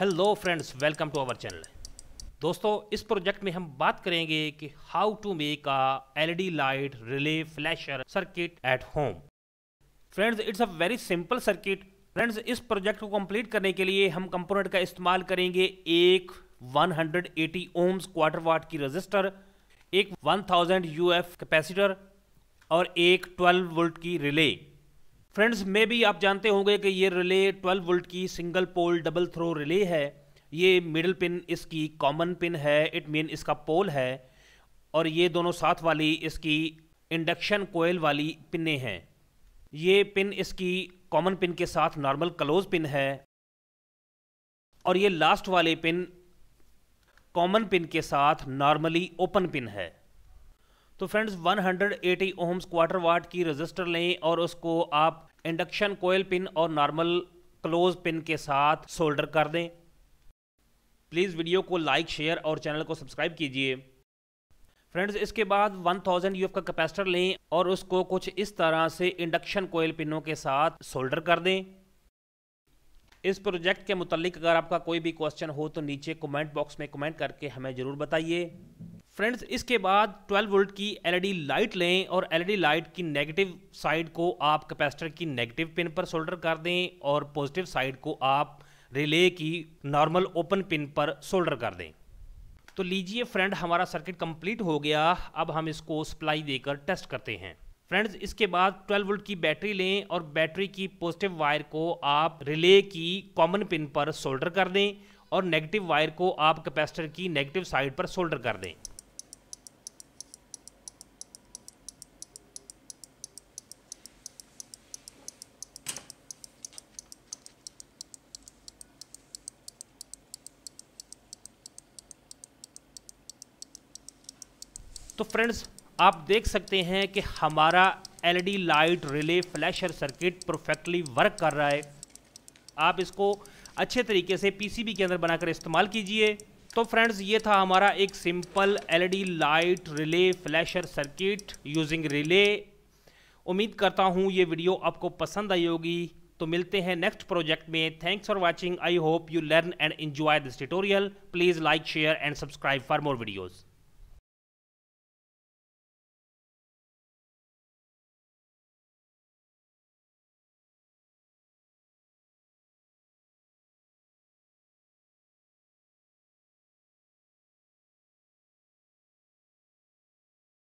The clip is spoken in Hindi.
hello friends welcome to our channel दोस्तों इस प्रोजेक्ट में हम बात करेंगे कि how to make a LED light relay flasher circuit at home friends it's a very simple circuit friends इस प्रोजेक्ट को कंप्लीट करने के लिए हम कंपोनेंट का इस्तेमाल करेंगे एक 180 ओम्स क्वार्टर वाट की रजिस्टर एक 1000 यूएफ कैपेसिटर और एक 12 वोल्ट की रिले फ्रेंड्स मे भी आप जानते होंगे कि ये रिले 12 वोल्ट की single pole double throw relay है ये मिडिल पिन इसकी कॉमन पिन है इट मीन इसका पोल है और ये दोनों साथ वाली इसकी इंडक्शन कोयल वाली पिने हैं ये पिन इसकी कॉमन पिन के साथ नॉर्मल क्लोज पिन है और ये लास्ट वाले पिन कॉमन पिन के साथ नॉर्मली ओपन पिन है तो फ्रेंड्स 180 ओम्स क्वार्टर वाट की रजिस्टर लें और उसको आप इंडक्शन कोयल पिन और नॉर्मल क्लोज पिन के साथ सोल्डर कर दें प्लीज़ वीडियो को लाइक शेयर और चैनल को सब्सक्राइब कीजिए फ्रेंड्स इसके बाद 1000 थाउजेंड यूएफ का कैपेसिटर लें और उसको कुछ इस तरह से इंडक्शन कोयल पिनों के साथ सोल्डर कर दें इस प्रोजेक्ट के मुतलिक अगर आपका कोई भी क्वेश्चन हो तो नीचे कमेंट बॉक्स में कमेंट करके हमें ज़रूर बताइए फ्रेंड्स इसके बाद 12 वोल्ट की एलईडी लाइट लें और एलईडी लाइट की नेगेटिव साइड को आप कैपेसिटर की नेगेटिव पिन पर सोल्डर कर दें और पॉजिटिव साइड को आप रिले की नॉर्मल ओपन पिन पर सोल्डर कर दें तो लीजिए फ्रेंड हमारा सर्किट कंप्लीट हो गया अब हम इसको सप्लाई देकर टेस्ट करते हैं फ्रेंड्स इसके बाद 12 वोल्ट की बैटरी लें और बैटरी की पॉजिटिव वायर को आप रिले की कॉमन पिन पर सोल्डर कर दें और नेगेटिव वायर को आप कैपेसिटर की नेगेटिव साइड पर सोल्डर कर दें तो फ्रेंड्स आप देख सकते हैं कि हमारा LED light relay flasher circuit perfectly work कर रहा है आप इसको अच्छे तरीके से पीसीबी के अंदर बनाकर इस्तेमाल कीजिए तो फ्रेंड्स ये था हमारा एक simple LED light relay flasher circuit using relay उम्मीद करता हूँ ये वीडियो आपको पसंद आई होगी तो मिलते हैं नेक्स्ट प्रोजेक्ट में thanks for watching I hope you learn and enjoy this tutorial please like share and subscribe for more videos